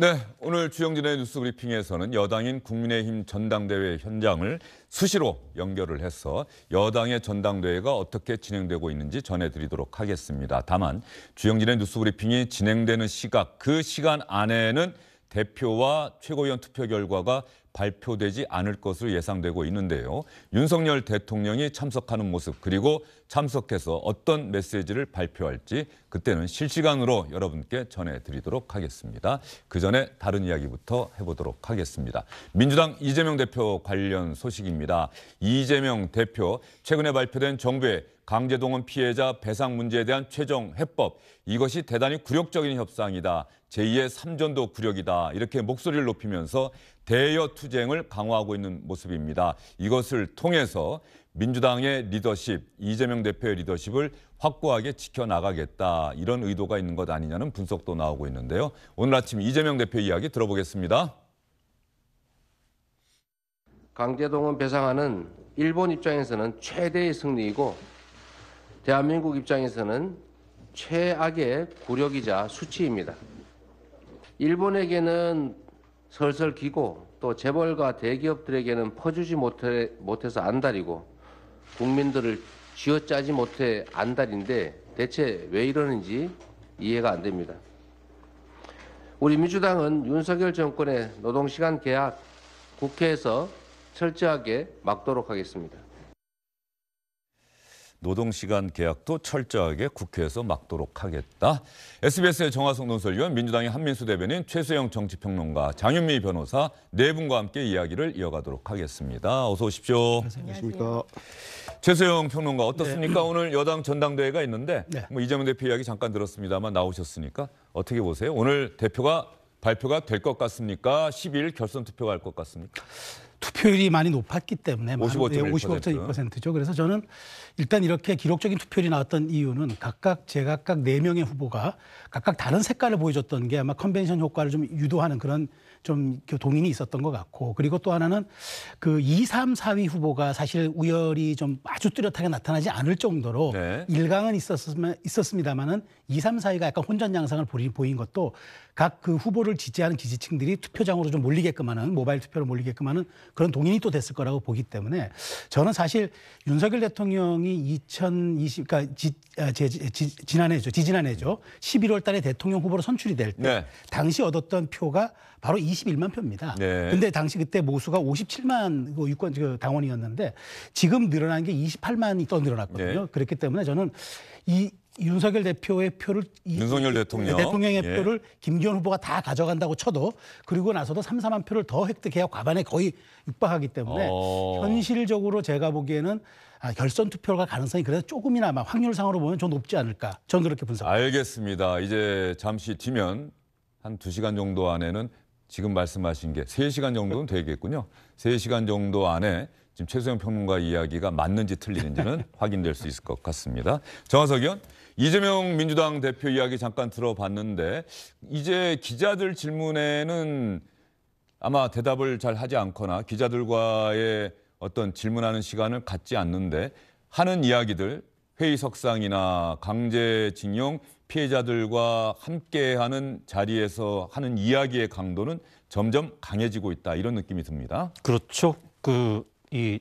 네, 오늘 주영진의 뉴스 브리핑에서는 여당인 국민의힘 전당대회 현장을 수시로 연결을 해서 여당의 전당대회가 어떻게 진행되고 있는지 전해드리도록 하겠습니다. 다만 주영진의 뉴스 브리핑이 진행되는 시각 그 시간 안에는 대표와 최고위원 투표 결과가 발표되지 않을 것으로 예상되고 있는데요. 윤석열 대통령이 참석하는 모습 그리고 참석해서 어떤 메시지를 발표할지 그때는 실시간으로 여러분께 전해드리도록 하겠습니다. 그 전에 다른 이야기부터 해보도록 하겠습니다. 민주당 이재명 대표 관련 소식입니다. 이재명 대표 최근에 발표된 정부의 강제동원 피해자 배상 문제에 대한 최종 해법 이것이 대단히 굴욕적인 협상이다. 제2의 삼전도 굴욕이다. 이렇게 목소리를 높이면서 대여 투쟁을 강화하고 있는 모습입니다. 이것을 통해서 민주당의 리더십, 이재명 대표의 리더십을 확고하게 지켜나가겠다. 이런 의도가 있는 것 아니냐는 분석도 나오고 있는데요. 오늘 아침 이재명 대표 이야기 들어보겠습니다. 강제동원 배상안은 일본 입장에서는 최대의 승리이고 대한민국 입장에서는 최악의 굴욕이자 수치입니다. 일본에게는 설설 기고 또 재벌과 대기업들에게는 퍼주지 못해, 못해서 안달이고 국민들을 쥐어짜지 못해 안달인데 대체 왜 이러는지 이해가 안 됩니다. 우리 민주당은 윤석열 정권의 노동시간 계약 국회에서 철저하게 막도록 하겠습니다. 노동시간 계약도 철저하게 국회에서 막도록 하겠다. SBS의 정화성 논설위원, 민주당의 한민수 대변인, 최수영 정치평론가, 장윤미 변호사 네 분과 함께 이야기를 이어가도록 하겠습니다. 어서 오십시오. 안녕하십니까. 최수영 평론가 어떻습니까? 네. 오늘 여당 전당대회가 있는데 네. 뭐 이재명 대표 이야기 잠깐 들었습니다만 나오셨으니까 어떻게 보세요? 오늘 대표가 발표가 될 것 같습니까? 12일 결선 투표가 할 것 같습니까? 투표율이 많이 높았기 때문에 55.1%죠. 뭐 예, 그래서 저는 일단 이렇게 기록적인 투표율이 나왔던 이유는 각각 제각각 네명의 후보가 각각 다른 색깔을 보여줬던 게 아마 컨벤션 효과를 좀 유도하는 그런 좀 그 동인이 있었던 것 같고 그리고 또 하나는 그 2, 3, 4위 후보가 사실 우열이 좀 아주 뚜렷하게 나타나지 않을 정도로 네. 1강은 있었으면, 있었습니다만은 2, 3, 4위가 약간 혼전 양상을 보인 것도 각그 후보를 지지하는 지지층들이 투표장으로 좀 몰리게끔 하는 모바일 투표로 몰리게끔 하는 그런 동인이 또 됐을 거라고 보기 때문에 저는 사실 윤석열 대통령이 2020 그러니까 지, 아, 제, 지, 지난해죠 지지난해죠 11월 달에 대통령 후보로 선출이 될때 네. 당시 얻었던 표가 바로 21만 표입니다. 네. 근데 당시 그때 모수가 57만 그 유권 그 당원이었는데 지금 늘어난 게 28만이 또 늘어났거든요. 네. 그렇기 때문에 저는 이 윤석열 대표의 표를 윤석열 대통령 대통령의 예. 표를 김기현 후보가 다 가져간다고 쳐도 그리고 나서도 3, 4만 표를 더 획득해야 과반에 거의 육박하기 때문에 어. 현실적으로 제가 보기에는 아, 결선 투표가 가능성이 그래서 조금이나마 확률상으로 보면 좀 높지 않을까 저는 그렇게 분석합니다. 알겠습니다. 이제 잠시 뒤면 한 2시간 정도 안에는 지금 말씀하신 게 3시간 정도는 되겠군요. 3시간 정도 안에 지금 최소영 평론가 이야기가 맞는지 틀리는지는 확인될 수 있을 것 같습니다. 정화석 의원. 이재명 민주당 대표 이야기 잠깐 들어봤는데 이제 기자들 질문에는 아마 대답을 잘 하지 않거나 기자들과의 어떤 질문하는 시간을 갖지 않는데 하는 이야기들 회의석상이나 강제징용 피해자들과 함께하는 자리에서 하는 이야기의 강도는 점점 강해지고 있다 이런 느낌이 듭니다. 그렇죠. 그이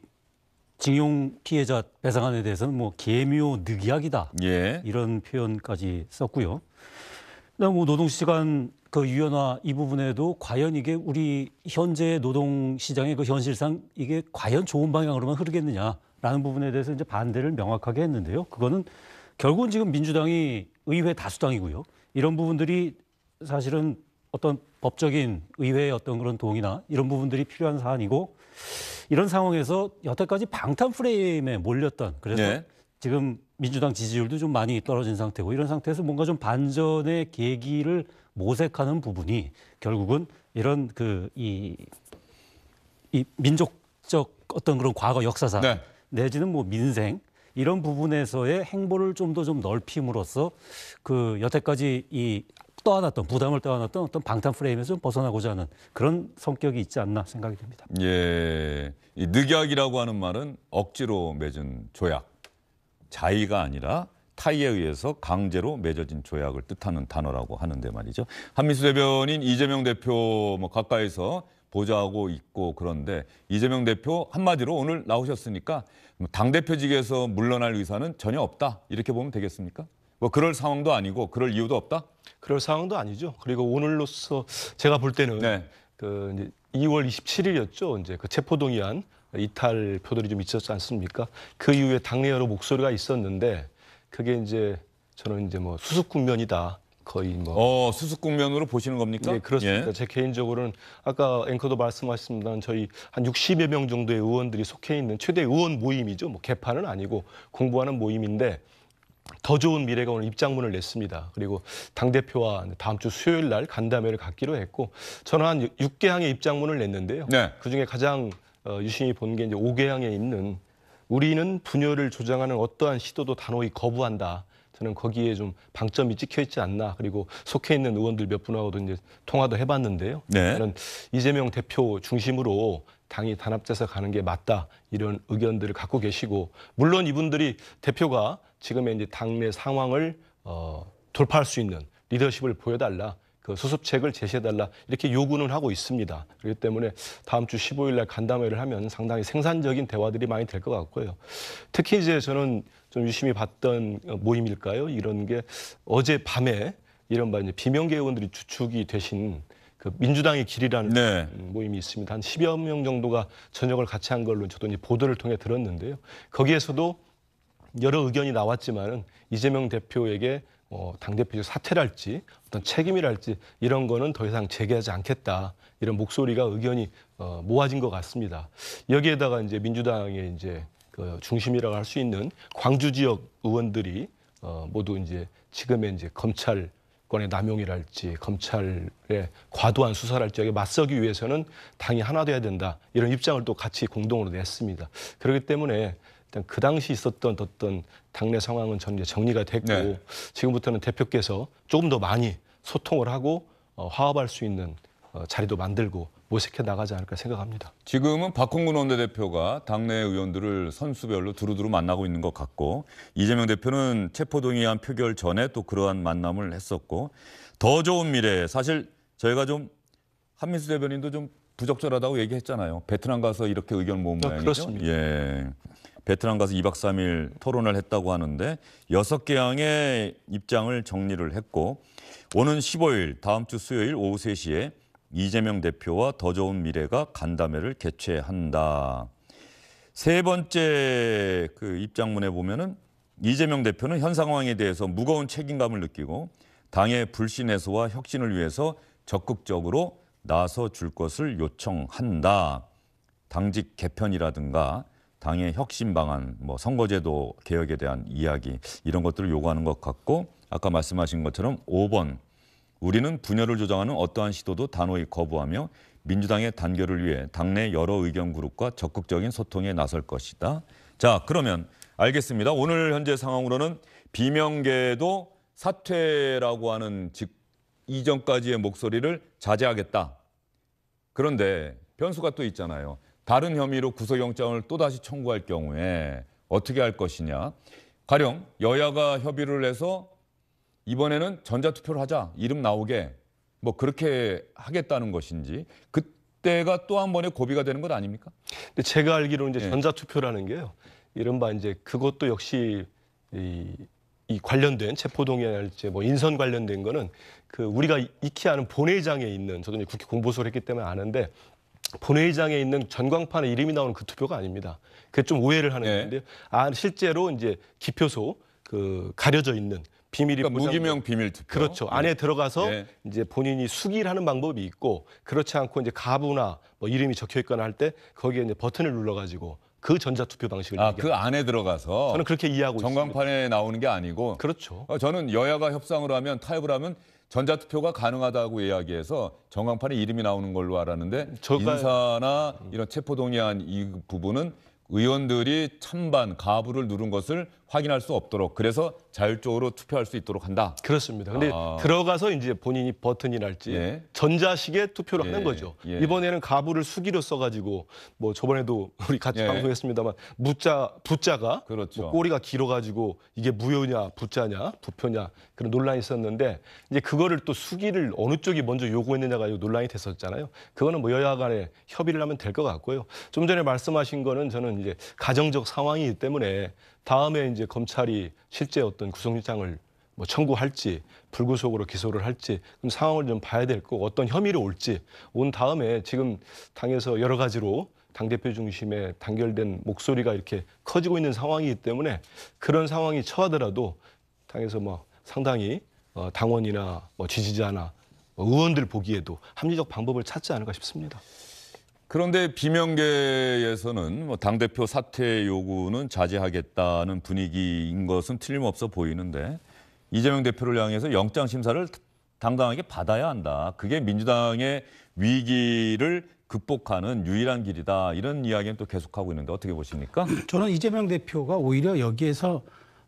징용 피해자 배상안에 대해서는 뭐 개묘 늑약이다 예. 이런 표현까지 썼고요. 그다음 뭐 노동시간 그 유연화 이 부분에도 과연 이게 우리 현재 노동 시장의 그 현실상 이게 과연 좋은 방향으로만 흐르겠느냐라는 부분에 대해서 이제 반대를 명확하게 했는데요. 그거는 결국은 지금 민주당이 의회 다수당이고요. 이런 부분들이 사실은 어떤 법적인 의회의 어떤 그런 동의나 이런 부분들이 필요한 사안이고 이런 상황에서 여태까지 방탄 프레임에 몰렸던 그래서 네. 지금 민주당 지지율도 좀 많이 떨어진 상태고 이런 상태에서 뭔가 좀 반전의 계기를 모색하는 부분이 결국은 이런 그 이 이 민족적 어떤 그런 과거 역사상 네. 내지는 뭐 민생 이런 부분에서의 행보를 좀 더좀 좀 넓힘으로써 그 여태까지 이 떠안았던 부담을 떠안았던 어떤 방탄 프레임에서 좀 벗어나고자 하는 그런 성격이 있지 않나 생각이 듭니다. 예, 이 늑약이라고 하는 말은 억지로 맺은 조약, 자의가 아니라 타의에 의해서 강제로 맺어진 조약을 뜻하는 단어라고 하는데 말이죠. 한민수 대변인 이재명 대표 뭐 가까이서 보좌하고 있고 그런데 이재명 대표 한마디로 오늘 나오셨으니까 뭐 당 대표직에서 물러날 의사는 전혀 없다 이렇게 보면 되겠습니까? 뭐 그럴 상황도 아니고 그럴 이유도 없다? 그럴 상황도 아니죠. 그리고 오늘로서 제가 볼 때는 네. 그 이제 2월 27일이었죠. 이제 그 체포동의안 이탈 표들이 좀 있었지 않습니까? 그 이후에 당내 여러 목소리가 있었는데 그게 이제 저는 이제 뭐 수습 국면이다. 거의 뭐. 어, 수습 국면으로 보시는 겁니까? 네, 그렇습니다. 예. 제 개인적으로는 아까 앵커도 말씀하셨습니다만 저희 한 60여 명 정도의 의원들이 속해 있는 최대 의원 모임이죠. 뭐 개판은 아니고 공부하는 모임인데 더 좋은 미래가 오늘 입장문을 냈습니다. 그리고 당대표와 다음 주 수요일 날 간담회를 갖기로 했고 저는 한 6개항의 입장문을 냈는데요. 네. 그중에 가장 어, 유심히 본 게 이제 5개항에 있는 우리는 분열을 조장하는 어떠한 시도도 단호히 거부한다. 저는 거기에 좀 방점이 찍혀 있지 않나 그리고 속해 있는 의원들 몇 분하고도 이제 통화도 해봤는데요. 네. 저는 이재명 대표 중심으로 당이 단합돼서 가는 게 맞다 이런 의견들을 갖고 계시고 물론 이분들이 대표가 지금의 이제 당내 상황을 어, 돌파할 수 있는 리더십을 보여달라. 그 수습책을 제시해달라 이렇게 요구는 하고 있습니다. 그렇기 때문에 다음 주 15일 날 간담회를 하면 상당히 생산적인 대화들이 많이 될 것 같고요. 특히 이제 저는 좀 유심히 봤던 모임일까요? 이런 게 어제 밤에 이런바 이제 비명계 의원들이 주축이 되신 그 민주당의 길이라는 네. 음, 모임이 있습니다. 한 10여 명 정도가 저녁을 같이 한 걸로 저도 이제 보도를 통해 들었는데요. 거기에서도 여러 의견이 나왔지만은 이재명 대표에게 어, 뭐 당대표 사퇴랄지 어떤 책임이랄지 이런 거는 더 이상 제기하지 않겠다 이런 목소리가 의견이 어, 모아진 것 같습니다. 여기에다가 이제 민주당의 이제 그 중심이라고 할 수 있는 광주 지역 의원들이 어, 모두 이제 지금의 이제 검찰 권의 남용이랄지 검찰의 과도한 수사랄지 여기 맞서기 위해서는 당이 하나 돼야 된다 이런 입장을 또 같이 공동으로 냈습니다. 그렇기 때문에 일단 그 당시 있었던 어떤 당내 상황은 전 이제 정리가 됐고 네. 지금부터는 대표께서 조금 더 많이 소통을 하고 어, 화합할 수 있는 어, 자리도 만들고 모색해 나가지 않을까 생각합니다. 지금은 박홍근 원내대표가 당내 의원들을 선수별로 두루두루 만나고 있는 것 같고 이재명 대표는 체포동의안 표결 전에 또 그러한 만남을 했었고 더 좋은 미래 사실 저희가 좀 한민수 대변인도 좀 부적절하다고 얘기했잖아요. 베트남 가서 이렇게 의견 모은 아, 모양이죠. 아, 그렇습니다. 예. 베트남 가서 2박 3일 토론을 했다고 하는데 여섯 개항의 입장을 정리를 했고 오는 15일 다음 주 수요일 오후 3시에 이재명 대표와 더 좋은 미래가 간담회를 개최한다. 세 번째 그 입장문에 보면은 이재명 대표는 현 상황에 대해서 무거운 책임감을 느끼고 당의 불신 해소와 혁신을 위해서 적극적으로 나서 줄 것을 요청한다. 당직 개편이라든가 당의 혁신 방안, 뭐 선거제도 개혁에 대한 이야기 이런 것들을 요구하는 것 같고 아까 말씀하신 것처럼 5번 우리는 분열을 조장하는 어떠한 시도도 단호히 거부하며 민주당의 단결을 위해 당내 여러 의견 그룹과 적극적인 소통에 나설 것이다. 자, 그러면 알겠습니다. 오늘 현재 상황으로는 비명계도 사퇴라고 하는 직 이전까지의 목소리를 자제하겠다. 그런데 변수가 또 있잖아요. 다른 혐의로 구속영장을 또다시 청구할 경우에 어떻게 할 것이냐. 가령 여야가 협의를 해서 이번에는 전자투표를 하자. 이름 나오게. 뭐 그렇게 하겠다는 것인지 그때가 또 한 번의 고비가 되는 것 아닙니까? 근데 제가 알기로 이제 예. 전자투표라는 게요. 이른바 이제 그것도 역시 이, 이 관련된 체포동의할지 뭐 인선 관련된 거는 그 우리가 익히 아는 본회의장에 있는 저도 이제 국회 공보소를 했기 때문에 아는데 본회의장에 있는 전광판에 이름이 나오는 그 투표가 아닙니다. 그게 좀 오해를 하는 네. 건데요. 아, 실제로 이제 기표소 그 가려져 있는 비밀이 그러니까 무기명 비밀 투표. 그렇죠. 네. 안에 들어가서 네. 이제 본인이 수기를 하는 방법이 있고 그렇지 않고 이제 가부나 뭐 이름이 적혀 있거나 할 때 거기에 이제 버튼을 눌러 가지고 그 전자 투표 방식을 아, 그 안에 들어가서 저는 그렇게 이해하고 전광판에 있습니다. 나오는 게 아니고 그렇죠. 어, 저는 여야가 협상을 하면 타협을 하면 전자투표가 가능하다고 이야기해서 정황판에 이름이 나오는 걸로 알았는데 저가... 인사나 이런 체포동의안 이 부분은 의원들이 찬반 가부를 누른 것을 확인할 수 없도록 그래서 자율적으로 투표할 수 있도록 한다. 그렇습니다. 근데 아. 들어가서 이제 본인이 버튼이랄지 예. 전자식의 투표를 예. 하는 거죠. 예. 이번에는 가부를 수기로 써가지고 뭐 저번에도 우리 같이 예. 방송했습니다만 무자 부자가 뭐 그렇죠. 뭐 꼬리가 길어가지고 이게 무효냐 부자냐 부표냐 그런 논란이 있었는데 이제 그거를 또 수기를 어느 쪽이 먼저 요구했느냐가 논란이 됐었잖아요. 그거는 뭐 여야간에 협의를 하면 될 것 같고요. 좀 전에 말씀하신 거는 저는 이제 가정적 상황이기 때문에 다음에 이제 검찰이 실제 어떤 구속영장을 뭐 청구할지 불구속으로 기소를 할지 그럼 상황을 좀 봐야 될거 어떤 혐의로 올지 온 다음에 지금 당에서 여러 가지로 당 대표 중심의 단결된 목소리가 이렇게 커지고 있는 상황이기 때문에 그런 상황이 처하더라도 당에서 뭐 상당히 어, 당원이나 뭐 지지자나 뭐 의원들 보기에도 합리적 방법을 찾지 않을까 싶습니다. 그런데 비명계에서는 뭐 당대표 사퇴 요구는 자제하겠다는 분위기인 것은 틀림없어 보이는데 이재명 대표를 향해서 영장 심사를 당당하게 받아야 한다. 그게 민주당의 위기를 극복하는 유일한 길이다. 이런 이야기는 또 계속하고 있는데 어떻게 보십니까? 저는 이재명 대표가 오히려 여기에서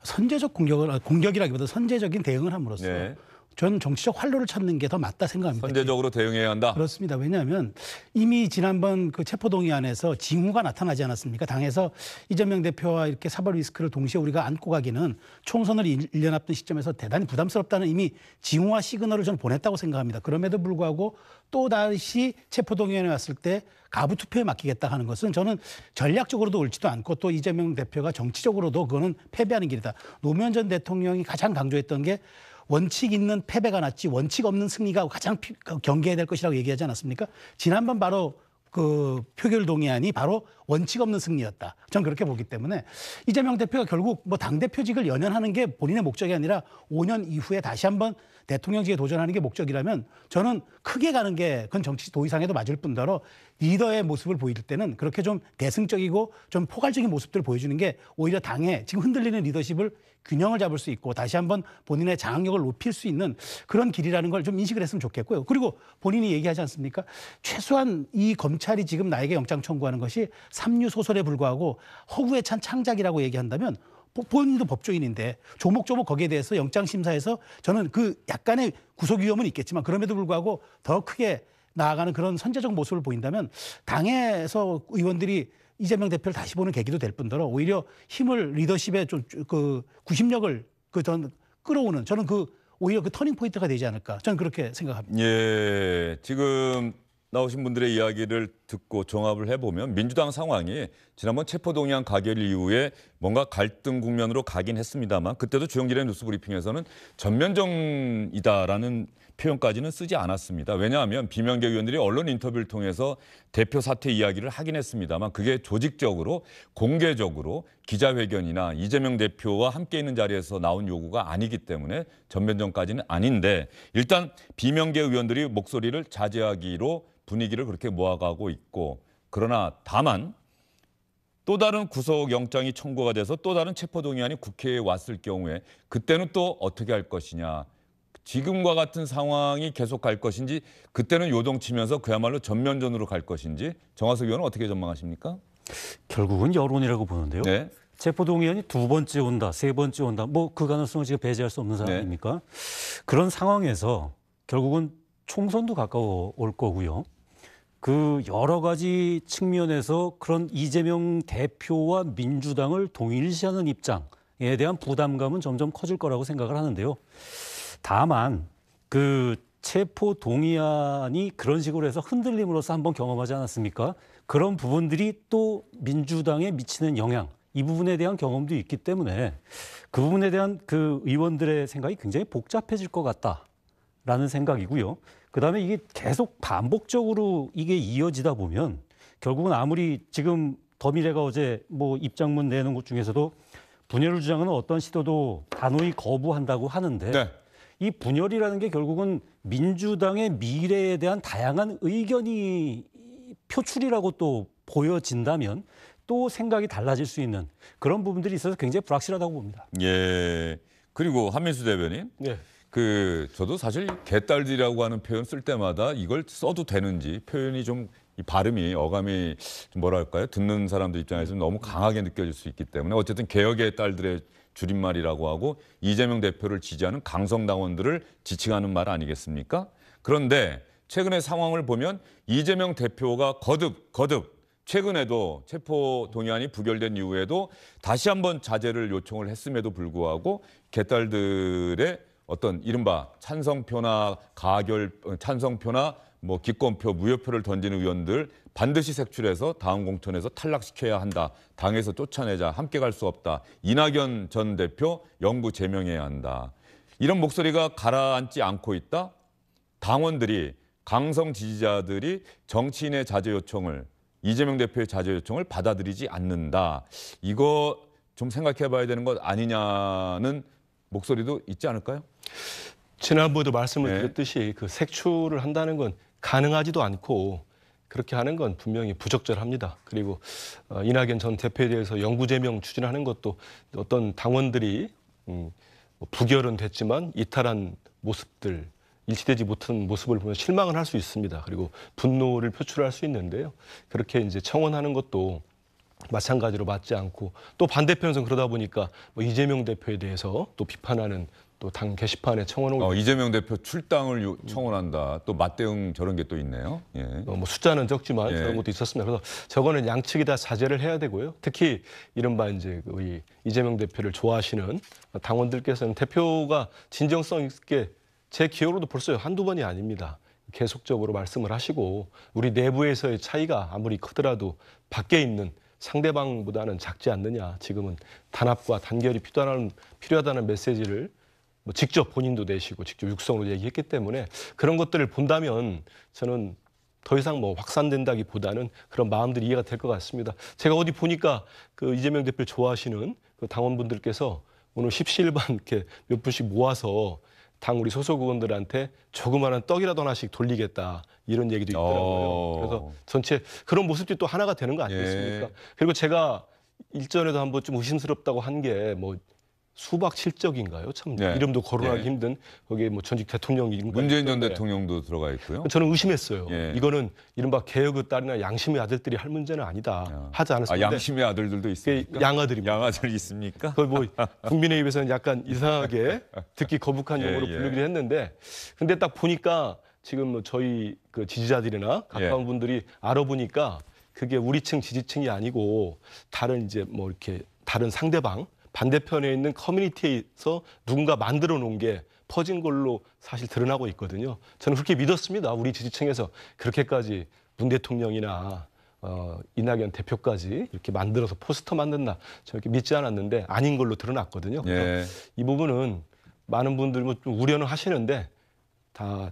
선제적 공격을 아, 공격이라기보다 선제적인 대응을 함으로써 네. 저는 정치적 활로를 찾는 게 더 맞다 생각합니다. 선제적으로 대응해야 한다. 그렇습니다. 왜냐하면 이미 지난번 그 체포동의안에서 징후가 나타나지 않았습니까? 당에서 이재명 대표와 이렇게 사벌 리스크를 동시에 우리가 안고 가기는 총선을 1년 앞둔 시점에서 대단히 부담스럽다는 이미 징후와 시그널을 저 보냈다고 생각합니다. 그럼에도 불구하고 또 다시 체포동의안에 왔을 때 가부 투표에 맡기겠다 하는 것은 저는 전략적으로도 옳지도 않고 또 이재명 대표가 정치적으로도 그거는 패배하는 길이다. 노무현 전 대통령이 가장 강조했던 게 원칙 있는 패배가 낫지 원칙 없는 승리가 가장 그 경계해야 될 것이라고 얘기하지 않았습니까? 지난번 바로 그 표결 동의안이 바로 원칙 없는 승리였다. 전 그렇게 보기 때문에 이재명 대표가 결국 뭐 당 대표직을 연연하는 게 본인의 목적이 아니라 5년 이후에 다시 한번 대통령직에 도전하는 게 목적이라면 저는 크게 가는 게 그건 정치 도의상에도 맞을 뿐더러 리더의 모습을 보일 때는 그렇게 좀 대승적이고 좀 포괄적인 모습들을 보여주는 게 오히려 당의 지금 흔들리는 리더십을 균형을 잡을 수 있고 다시 한번 본인의 장악력을 높일 수 있는 그런 길이라는 걸 좀 인식을 했으면 좋겠고요. 그리고 본인이 얘기하지 않습니까? 최소한 이 검찰이 지금 나에게 영장 청구하는 것이 삼류 소설에 불과하고 허구에 찬 창작이라고 얘기한다면 본인도 법조인인데 조목조목 거기에 대해서 영장 심사에서 저는 그 약간의 구속 위험은 있겠지만 그럼에도 불구하고 더 크게 나아가는 그런 선제적 모습을 보인다면 당에서 의원들이 이재명 대표를 다시 보는 계기도 될 뿐더러 오히려 힘을 리더십에 좀 그 구심력을 그전 끌어오는 저는 그 오히려 그 터닝 포인트가 되지 않을까 저는 그렇게 생각합니다. 예, 지금 나오신 분들의 이야기를 듣고 종합을 해보면 민주당 상황이 지난번 체포동의안 가결 이후에 뭔가 갈등 국면으로 가긴 했습니다만 그때도 주영진의 뉴스브리핑에서는 전면정이다라는 표현까지는 쓰지 않았습니다. 왜냐하면 비명계 의원들이 언론 인터뷰를 통해서 대표 사퇴 이야기를 하긴 했습니다만 그게 조직적으로 공개적으로 기자회견이나 이재명 대표와 함께 있는 자리에서 나온 요구가 아니기 때문에 전면정까지는 아닌데 일단 비명계 의원들이 목소리를 자제하기로 분위기를 그렇게 모아가고 있고 있고 그러나 다만 또 다른 구속영장이 청구가 돼서 또 다른 체포동의안이 국회에 왔을 경우에 그때는 또 어떻게 할 것이냐. 지금과 같은 상황이 계속 갈 것인지 그때는 요동치면서 그야말로 전면전으로 갈 것인지 정화석 의원은 어떻게 전망하십니까? 결국은 여론이라고 보는데요. 네. 체포동의안이 두 번째 온다, 세 번째 온다. 뭐 그 가능성을 지금 배제할 수 없는 네. 상황입니까? 네. 그런 상황에서 결국은 총선도 가까워 올 거고요. 그 여러 가지 측면에서 그런 이재명 대표와 민주당을 동일시하는 입장에 대한 부담감은 점점 커질 거라고 생각을 하는데요. 다만 그 체포 동의안이 그런 식으로 해서 흔들림으로써 한번 경험하지 않았습니까? 그런 부분들이 또 민주당에 미치는 영향 이 부분에 대한 경험도 있기 때문에 그 부분에 대한 그 의원들의 생각이 굉장히 복잡해질 것 같다. 라는 생각이고요. 그 다음에 이게 계속 반복적으로 이게 이어지다 보면 결국은 아무리 지금 더미래가 어제 뭐 입장문 내는 것 중에서도 분열을 주장하는 어떤 시도도 단호히 거부한다고 하는데 네. 이 분열이라는 게 결국은 민주당의 미래에 대한 다양한 의견이 표출이라고 또 보여진다면 또 생각이 달라질 수 있는 그런 부분들이 있어서 굉장히 불확실하다고 봅니다. 예. 그리고 한민수 대변인. 네. 그 저도 사실 개딸들이라고 하는 표현 쓸 때마다 이걸 써도 되는지 표현이 좀 발음이 어감이 뭐랄까요 듣는 사람들 입장에서 는 너무 강하게 느껴질 수 있기 때문에 어쨌든 개혁의 딸들의 줄임말이라고 하고 이재명 대표를 지지하는 강성 당원들을 지칭하는 말 아니겠습니까? 그런데 최근의 상황을 보면 이재명 대표가 거듭 거듭 최근에도 체포 동의안이 부결된 이후에도 다시 한번 자제를 요청을 했음에도 불구하고 개딸들의 어떤 이른바 찬성표나 가결 어, 찬성표나 뭐 기권표, 무효표를 던지는 의원들 반드시 색출해서 다음 공천에서 탈락시켜야 한다. 당에서 쫓아내자. 함께 갈 수 없다. 이낙연 전 대표 영구 제명해야 한다. 이런 목소리가 가라앉지 않고 있다. 당원들이 강성 지지자들이 정치인의 자제 요청을 이재명 대표의 자제 요청을 받아들이지 않는다. 이거 좀 생각해 봐야 되는 것 아니냐는 목소리도 있지 않을까요? 지난번에도 말씀을 네. 드렸듯이 그 색출을 한다는 건 가능하지도 않고 그렇게 하는 건 분명히 부적절합니다. 그리고 어, 이낙연 전 대표에 대해서 영구제명 추진하는 것도 어떤 당원들이 음, 뭐 부결은 됐지만 이탈한 모습들 일치되지 못한 모습을 보면 실망을 할 수 있습니다. 그리고 분노를 표출할 수 있는데요. 그렇게 이제 청원하는 것도 마찬가지로 맞지 않고 또 반대편에서 그러다 보니까 뭐 이재명 대표에 대해서 또 비판하는 또 당 게시판에 청원을 어, 이재명 대표 출당을 요, 청원한다. 또 맞대응 저런 게 또 있네요. 예. 어, 뭐 숫자는 적지만 예. 그런 것도 있었습니다. 그래서 저거는 양측이 다사죄를 해야 되고요. 특히 이른바 이제 우리 이재명 대표를 좋아하시는 당원들께서는 대표가 진정성 있게 제 기억으로도 벌써 한두 번이 아닙니다. 계속적으로 말씀을 하시고 우리 내부에서의 차이가 아무리 크더라도 밖에 있는 상대방보다는 작지 않느냐. 지금은 단합과 단결이 필요하다는, 필요하다는 메시지를 뭐 직접 본인도 내시고 직접 육성으로 얘기했기 때문에 그런 것들을 본다면 저는 더 이상 뭐 확산된다기보다는 그런 마음들이 이해가 될 것 같습니다. 제가 어디 보니까 그 이재명 대표 좋아하시는 그 당원분들께서 오늘 십시일반 이렇게 몇 분씩 모아서 당 우리 소속 의원들한테 조그마한 떡이라도 하나씩 돌리겠다 이런 얘기도 있더라고요. 어. 그래서 전체 그런 모습들이 또 하나가 되는 거 아니겠습니까? 예. 그리고 제가 일전에도 한번 좀 의심스럽다고 한게뭐 수박 실적인가요? 참 네. 이름도 거론하기 네. 힘든 거기에 뭐 전직 대통령 이름 문재인 전 네. 대통령도 들어가 있고요. 저는 의심했어요. 예. 이거는 이른바 개혁의 딸이나 양심의 아들들이 할 문제는 아니다. 야. 아. 하지 않았을 텐데. 아, 양심의 아들들도 있습니까? 양아들입니다. 양아들 있습니까? 그걸 뭐 국민의입에서는 약간 이상하게 듣기 거북한 예, 용어로 예, 부르긴 했는데 근데 딱 보니까 지금 뭐 저희 그 지지자들이나 가까운 예. 분들이 알아보니까 그게 우리 층 지지층이 아니고 다른 이제 뭐 이렇게 다른 상대방 반대편에 있는 커뮤니티에서 누군가 만들어 놓은 게 퍼진 걸로 사실 드러나고 있거든요. 저는 그렇게 믿었습니다. 우리 지지층에서 그렇게까지 문 대통령이나 어, 이낙연 대표까지 이렇게 만들어서 포스터 만든다. 저렇게 믿지 않았는데 아닌 걸로 드러났거든요. 예. 이 부분은 많은 분들 뭐 좀 우려는 하시는데 다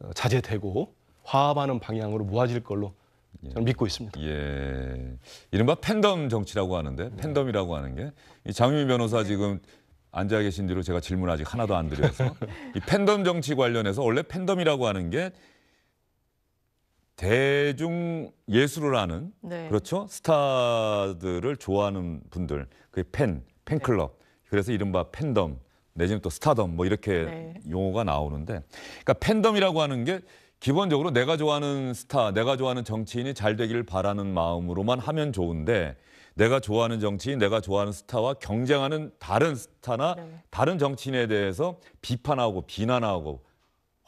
어, 자제되고 화합하는 방향으로 모아질 걸로 예. 저는 믿고 있습니다. 예. 이른바 팬덤 정치라고 하는데 네. 팬덤이라고 하는 게이 장유미 변호사 네. 지금 앉아 계신 뒤로 제가 질문 아직 하나도 안 드려서 이 팬덤 정치 관련해서 원래 팬덤이라고 하는 게 대중 예술을 하는 네. 그렇죠 스타들을 좋아하는 분들 그팬 팬클럽 네. 그래서 이른바 팬덤 내지는 또 스타덤 뭐 이렇게 네. 용어가 나오는데 그러니까 팬덤이라고 하는 게 기본적으로 내가 좋아하는 스타, 내가 좋아하는 정치인이 잘 되기를 바라는 마음으로만 하면 좋은데 내가 좋아하는 정치인, 내가 좋아하는 스타와 경쟁하는 다른 스타나 네. 다른 정치인에 대해서 비판하고 비난하고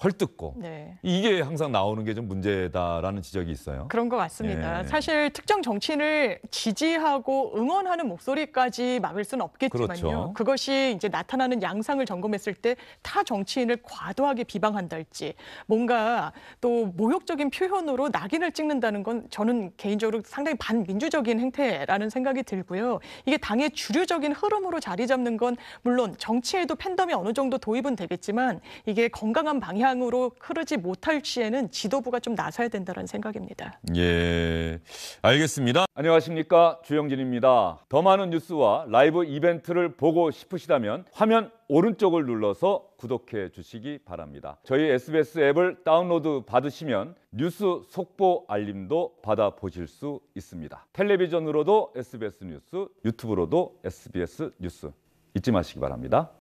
헐뜯고 네. 이게 항상 나오는 게 좀 문제다라는 지적이 있어요. 그런 것 같습니다. 예. 사실 특정 정치인을 지지하고 응원하는 목소리까지 막을 수는 없겠지만요. 그렇죠. 그것이 이제 나타나는 양상을 점검했을 때 타 정치인을 과도하게 비방한다할지 뭔가 또 모욕적인 표현으로 낙인을 찍는다는 건 저는 개인적으로 상당히 반민주적인 행태라는 생각이 들고요. 이게 당의 주류적인 흐름으로 자리 잡는 건 물론 정치에도 팬덤이 어느 정도 도입은 되겠지만 이게 건강한 방향 방향으로 흐르지 못할 시에는 지도부가 좀 나서야 된다는 생각입니다. 예, 알겠습니다. 안녕하십니까 주영진입니다. 더 많은 뉴스와 라이브 이벤트를 보고 싶으시다면 화면 오른쪽을 눌러서 구독해 주시기 바랍니다. 저희 SBS 앱을 다운로드 받으시면 뉴스 속보 알림도 받아 보실 수 있습니다. 텔레비전으로도 SBS 뉴스, 유튜브로도 SBS 뉴스 잊지 마시기 바랍니다.